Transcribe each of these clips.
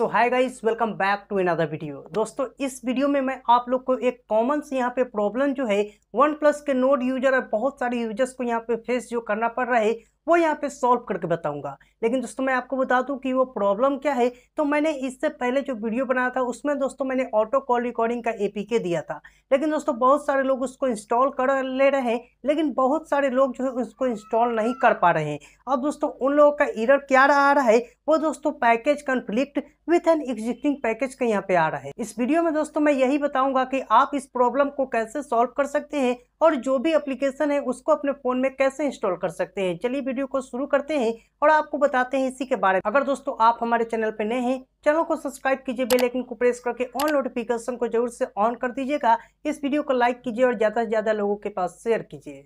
so hi guys welcome back to another video दोस्तों इस video में मैं आप लोग को एक कॉमन सी यहाँ पे प्रॉब्लम जो है वन प्लस के नोड यूजर और बहुत सारे यूजर्स को यहाँ पे फेस जो करना पड़ रहा है वो यहाँ पे सॉल्व करके बताऊंगा लेकिन दोस्तों मैं आपको बता दूं कि वो प्रॉब्लम क्या है तो मैंने इससे पहले जो वीडियो बनाया था उसमें दोस्तों मैंने ऑटो कॉल रिकॉर्डिंग का एपीके दिया था लेकिन दोस्तों बहुत सारे लोग उसको इंस्टॉल कर ले रहे हैं लेकिन बहुत सारे लोग जो है उसको इंस्टॉल नहीं कर पा रहे हैं अब दोस्तों उन लोगों का इरर क्या आ रहा है वो दोस्तों package conflict with an existing package का यहाँ पे आ रहा है इस वीडियो में दोस्तों मैं यही बताऊंगा कि आप इस प्रॉब्लम को कैसे सॉल्व कर सकते हैं और जो भी एप्लीकेशन है उसको अपने फ़ोन में कैसे इंस्टॉल कर सकते हैं चलिए वीडियो को शुरू करते हैं और आपको बताते हैं इसी के बारे में अगर दोस्तों आप हमारे चैनल पर नए हैं चैनल को सब्सक्राइब कीजिए बेल आइकन को प्रेस करके ऑन नोटिफिकेशन को जरूर से ऑन कर दीजिएगा इस वीडियो को लाइक कीजिए और ज़्यादा से ज़्यादा लोगों के पास शेयर कीजिए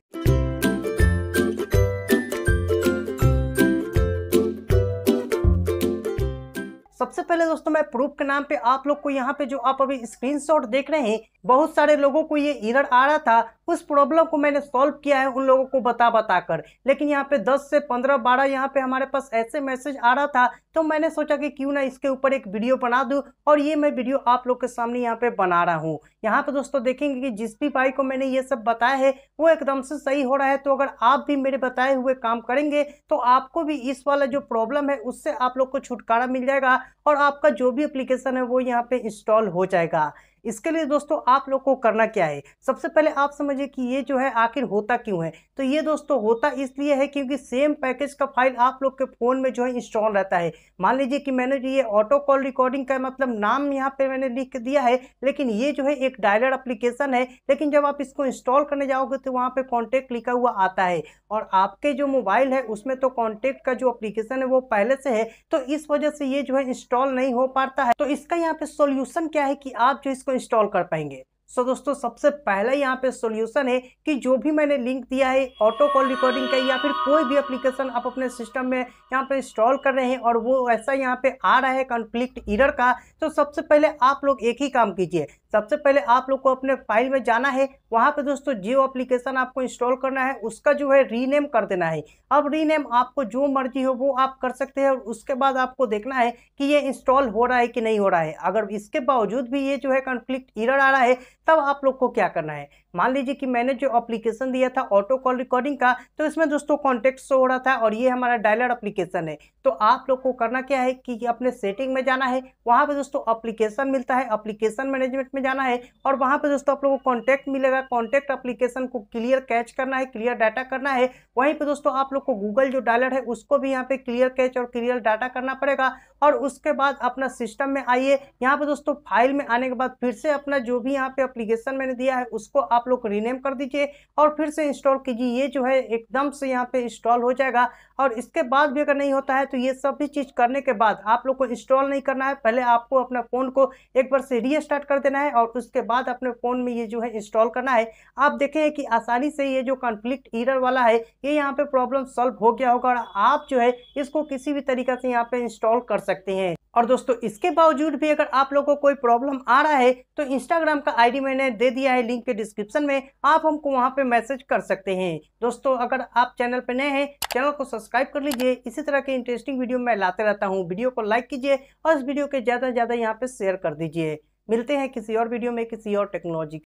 सबसे पहले दोस्तों मैं प्रूफ के नाम पे आप लोग को यहाँ पे जो आप अभी स्क्रीनशॉट देख रहे हैं बहुत सारे लोगों को ये इरर आ रहा था उस प्रॉब्लम को मैंने सॉल्व किया है उन लोगों को बता बता कर लेकिन यहाँ पे 10 से 15 12 यहाँ पे हमारे पास ऐसे मैसेज आ रहा था तो मैंने सोचा कि क्यों ना इसके ऊपर एक वीडियो बना दूँ और ये मैं वीडियो आप लोग के सामने यहाँ पे बना रहा हूँ यहाँ पे दोस्तों देखेंगे कि जिस भी भाई को मैंने ये सब बताया है वो एकदम से सही हो रहा है तो अगर आप भी मेरे बताए हुए काम करेंगे तो आपको भी इस वाला जो प्रॉब्लम है उससे आप लोग को छुटकारा मिल जाएगा और आपका जो भी अप्लीकेशन है वो यहाँ पर इंस्टॉल हो जाएगा इसके लिए दोस्तों आप लोग को करना क्या है सबसे पहले आप समझिए कि ये जो है आखिर होता क्यों है तो ये दोस्तों होता इसलिए है क्योंकि सेम पैकेज का फाइल आप लोग के फ़ोन में जो है इंस्टॉल रहता है मान लीजिए कि मैंने जो ये ऑटो कॉल रिकॉर्डिंग का मतलब नाम यहाँ पे मैंने लिख दिया है लेकिन ये जो है एक डायलर अप्लीकेशन है लेकिन जब आप इसको इंस्टॉल करने जाओगे तो वहाँ पर कॉन्टेक्ट लिखा हुआ आता है और आपके जो मोबाइल है उसमें तो कॉन्टेक्ट का जो अप्लीकेशन है वो पहले से है तो इस वजह से ये जो है इंस्टॉल नहीं हो पाता है तो इसका यहाँ पे सोल्यूशन क्या है कि आप जो इसको इंस्टॉल कर पाएंगे सो so, दोस्तों सबसे पहला यहाँ पे सॉल्यूशन है कि जो भी मैंने लिंक दिया है ऑटो कॉल रिकॉर्डिंग का या फिर कोई भी एप्लीकेशन आप अपने सिस्टम में यहाँ पे इंस्टॉल कर रहे हैं और वो ऐसा यहाँ पे आ रहा है कॉन्फ्लिक्ट इरर का तो सबसे पहले आप लोग एक ही काम कीजिए सबसे पहले आप लोग को अपने फाइल में जाना है वहाँ पे दोस्तों जियो एप्लीकेशन आपको इंस्टॉल करना है उसका जो है रीनेम कर देना है अब रीनेम आपको जो मर्जी हो वो आप कर सकते हैं और उसके बाद आपको देखना है कि ये इंस्टॉल हो रहा है कि नहीं हो रहा है अगर इसके बावजूद भी ये जो है कॉन्फ्लिक्ट इरर आ रहा है तब आप लोग को क्या करना है मान लीजिए कि मैंने जो अप्लीकेशन दिया था ऑटो कॉल रिकॉर्डिंग का तो इसमें दोस्तों कॉन्टेक्ट शो हो रहा था और ये हमारा डायलर अप्लीकेशन है तो आप लोग को करना क्या है कि अपने सेटिंग में जाना है वहाँ पर दोस्तों अप्लीकेशन मिलता है अप्लीकेशन मैनेजमेंट में जाना है और वहाँ पर दोस्तों आप लोग को कॉन्टैक्ट मिलेगा कॉन्टैक्ट अप्लीकेशन को क्लियर कैच करना है क्लियर डाटा करना है वहीं पर दोस्तों आप लोग को गूगल जो डायलर है उसको भी यहाँ पर क्लियर कैच और क्लियर डाटा करना पड़ेगा और उसके बाद अपना सिस्टम में आइए यहाँ पर दोस्तों फाइल में आने के बाद फिर से अपना जो भी यहाँ पे अप्लीकेशन मैंने दिया है उसको आप आप लोग रीनेम कर दीजिए और फिर से इंस्टॉल कीजिए ये जो है एकदम से यहाँ पे इंस्टॉल हो जाएगा और इसके बाद भी अगर नहीं होता है तो ये सभी चीज़ करने के बाद आप लोग को इंस्टॉल नहीं करना है पहले आपको अपने फ़ोन को एक बार से रीस्टार्ट कर देना है और उसके बाद अपने फ़ोन में ये जो है इंस्टॉल करना है आप देखें कि आसानी से ये जो कॉन्फ्लिक्ट ईरर वाला है ये यहाँ पर प्रॉब्लम सॉल्व हो गया होगा और आप जो है इसको किसी भी तरीका से यहाँ पर इंस्टॉल कर सकते हैं और दोस्तों इसके बावजूद भी अगर आप लोगों को कोई प्रॉब्लम आ रहा है तो इंस्टाग्राम का आईडी मैंने दे दिया है लिंक के डिस्क्रिप्शन में आप हमको वहाँ पे मैसेज कर सकते हैं दोस्तों अगर आप चैनल पर नए हैं चैनल को सब्सक्राइब कर लीजिए इसी तरह के इंटरेस्टिंग वीडियो मैं लाते रहता हूँ वीडियो को लाइक कीजिए और इस वीडियो के ज़्यादा से ज़्यादा यहाँ पर शेयर कर दीजिए मिलते हैं किसी और वीडियो में किसी और टेक्नोलॉजी